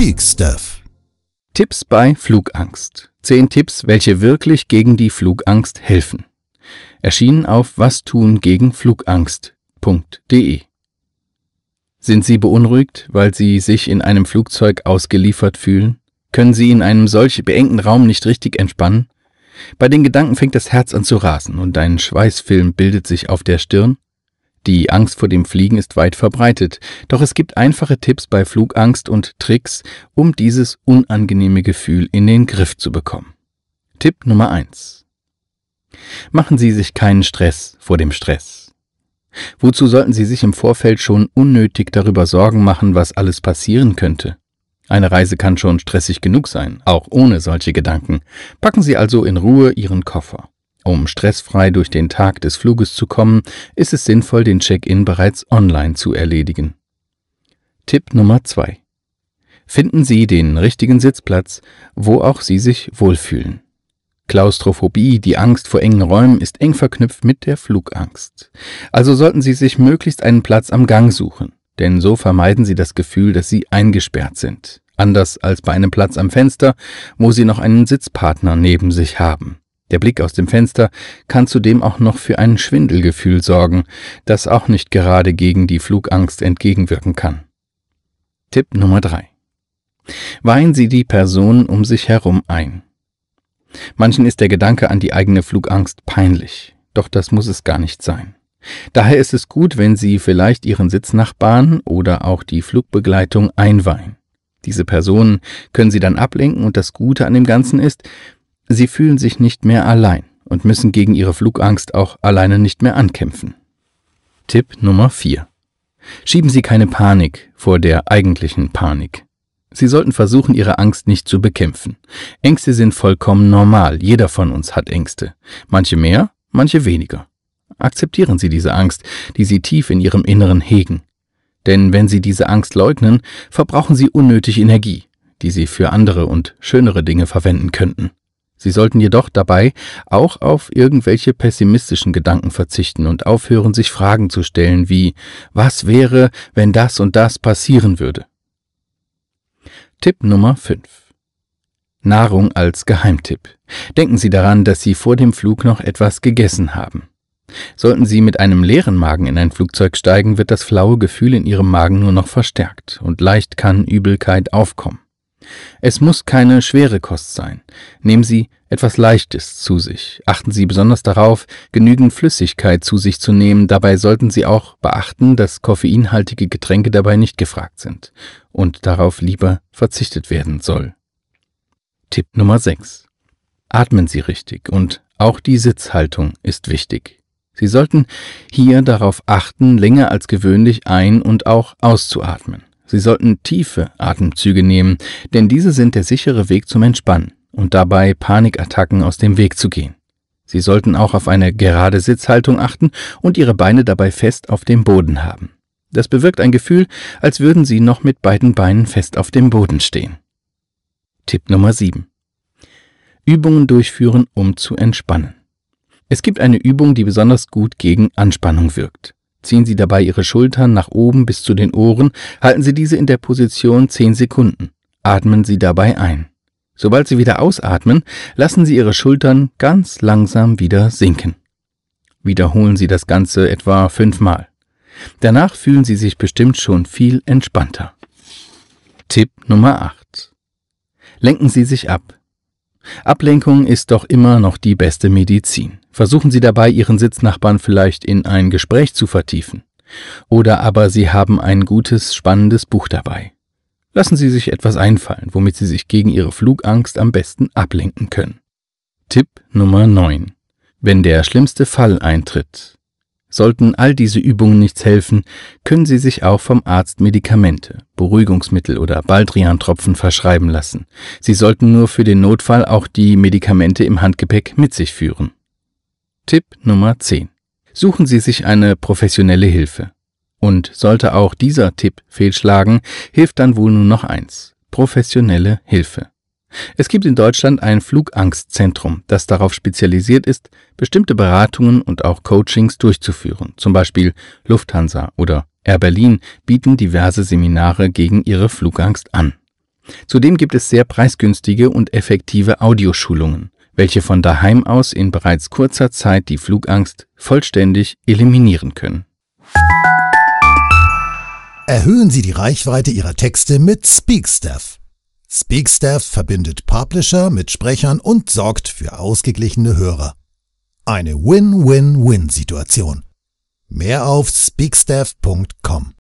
Big Stuff. Tipps bei Flugangst. Zehn Tipps, welche wirklich gegen die Flugangst helfen. Erschienen auf Was tun gegen Flugangst.de. Sind Sie beunruhigt, weil Sie sich in einem Flugzeug ausgeliefert fühlen? Können Sie in einem solch beengten Raum nicht richtig entspannen? Bei den Gedanken fängt das Herz an zu rasen und ein Schweißfilm bildet sich auf der Stirn. Die Angst vor dem Fliegen ist weit verbreitet, doch es gibt einfache Tipps bei Flugangst und Tricks, um dieses unangenehme Gefühl in den Griff zu bekommen. Tipp Nummer 1. Machen Sie sich keinen Stress vor dem Stress. Wozu sollten Sie sich im Vorfeld schon unnötig darüber Sorgen machen, was alles passieren könnte? Eine Reise kann schon stressig genug sein, auch ohne solche Gedanken. Packen Sie also in Ruhe Ihren Koffer. Um stressfrei durch den Tag des Fluges zu kommen, ist es sinnvoll, den Check-in bereits online zu erledigen. Tipp Nummer 2. Finden Sie den richtigen Sitzplatz, wo auch Sie sich wohlfühlen. Klaustrophobie, die Angst vor engen Räumen, ist eng verknüpft mit der Flugangst. Also sollten Sie sich möglichst einen Platz am Gang suchen, denn so vermeiden Sie das Gefühl, dass Sie eingesperrt sind. Anders als bei einem Platz am Fenster, wo Sie noch einen Sitzpartner neben sich haben. Der Blick aus dem Fenster kann zudem auch noch für ein Schwindelgefühl sorgen, das auch nicht gerade gegen die Flugangst entgegenwirken kann. Tipp Nummer drei: Weihen Sie die Personen um sich herum ein. Manchen ist der Gedanke an die eigene Flugangst peinlich, doch das muss es gar nicht sein. Daher ist es gut, wenn Sie vielleicht Ihren Sitznachbarn oder auch die Flugbegleitung einweihen. Diese Personen können Sie dann ablenken und das Gute an dem Ganzen ist, Sie fühlen sich nicht mehr allein und müssen gegen ihre Flugangst auch alleine nicht mehr ankämpfen. Tipp Nummer 4. Schieben Sie keine Panik vor der eigentlichen Panik. Sie sollten versuchen, Ihre Angst nicht zu bekämpfen. Ängste sind vollkommen normal. Jeder von uns hat Ängste. Manche mehr, manche weniger. Akzeptieren Sie diese Angst, die Sie tief in Ihrem Inneren hegen. Denn wenn Sie diese Angst leugnen, verbrauchen Sie unnötig Energie, die Sie für andere und schönere Dinge verwenden könnten. Sie sollten jedoch dabei auch auf irgendwelche pessimistischen Gedanken verzichten und aufhören, sich Fragen zu stellen wie Was wäre, wenn das und das passieren würde? Tipp Nummer 5. Nahrung als Geheimtipp. Denken Sie daran, dass Sie vor dem Flug noch etwas gegessen haben. Sollten Sie mit einem leeren Magen in ein Flugzeug steigen, wird das flaue Gefühl in Ihrem Magen nur noch verstärkt und leicht kann Übelkeit aufkommen. Es muss keine schwere Kost sein. Nehmen Sie etwas Leichtes zu sich. Achten Sie besonders darauf, genügend Flüssigkeit zu sich zu nehmen. Dabei sollten Sie auch beachten, dass koffeinhaltige Getränke dabei nicht gefragt sind und darauf lieber verzichtet werden soll. Tipp Nummer 6. Atmen Sie richtig und auch die Sitzhaltung ist wichtig. Sie sollten hier darauf achten, länger als gewöhnlich ein- und auch auszuatmen. Sie sollten tiefe Atemzüge nehmen, denn diese sind der sichere Weg zum Entspannen und dabei Panikattacken aus dem Weg zu gehen. Sie sollten auch auf eine gerade Sitzhaltung achten und ihre Beine dabei fest auf dem Boden haben. Das bewirkt ein Gefühl, als würden sie noch mit beiden Beinen fest auf dem Boden stehen. Tipp Nummer 7. Übungen durchführen, um zu entspannen. Es gibt eine Übung, die besonders gut gegen Anspannung wirkt. Ziehen Sie dabei Ihre Schultern nach oben bis zu den Ohren, halten Sie diese in der Position 10 Sekunden. Atmen Sie dabei ein. Sobald Sie wieder ausatmen, lassen Sie Ihre Schultern ganz langsam wieder sinken. Wiederholen Sie das Ganze etwa fünfmal. Danach fühlen Sie sich bestimmt schon viel entspannter. Tipp Nummer 8. Lenken Sie sich ab, Ablenkung ist doch immer noch die beste Medizin. Versuchen Sie dabei, Ihren Sitznachbarn vielleicht in ein Gespräch zu vertiefen. Oder aber Sie haben ein gutes, spannendes Buch dabei. Lassen Sie sich etwas einfallen, womit Sie sich gegen Ihre Flugangst am besten ablenken können. Tipp Nummer 9. Wenn der schlimmste Fall eintritt, Sollten all diese Übungen nichts helfen, können Sie sich auch vom Arzt Medikamente, Beruhigungsmittel oder Baldriantropfen verschreiben lassen. Sie sollten nur für den Notfall auch die Medikamente im Handgepäck mit sich führen. Tipp Nummer 10. Suchen Sie sich eine professionelle Hilfe. Und sollte auch dieser Tipp fehlschlagen, hilft dann wohl nur noch eins. Professionelle Hilfe. Es gibt in Deutschland ein Flugangstzentrum, das darauf spezialisiert ist, bestimmte Beratungen und auch Coachings durchzuführen, zum Beispiel Lufthansa oder Air Berlin bieten diverse Seminare gegen ihre Flugangst an. Zudem gibt es sehr preisgünstige und effektive Audioschulungen, welche von daheim aus in bereits kurzer Zeit die Flugangst vollständig eliminieren können. Erhöhen Sie die Reichweite Ihrer Texte mit Speakstaff. Speakstaff verbindet Publisher mit Sprechern und sorgt für ausgeglichene Hörer. Eine Win-Win-Win-Situation. Mehr auf speakstaff.com.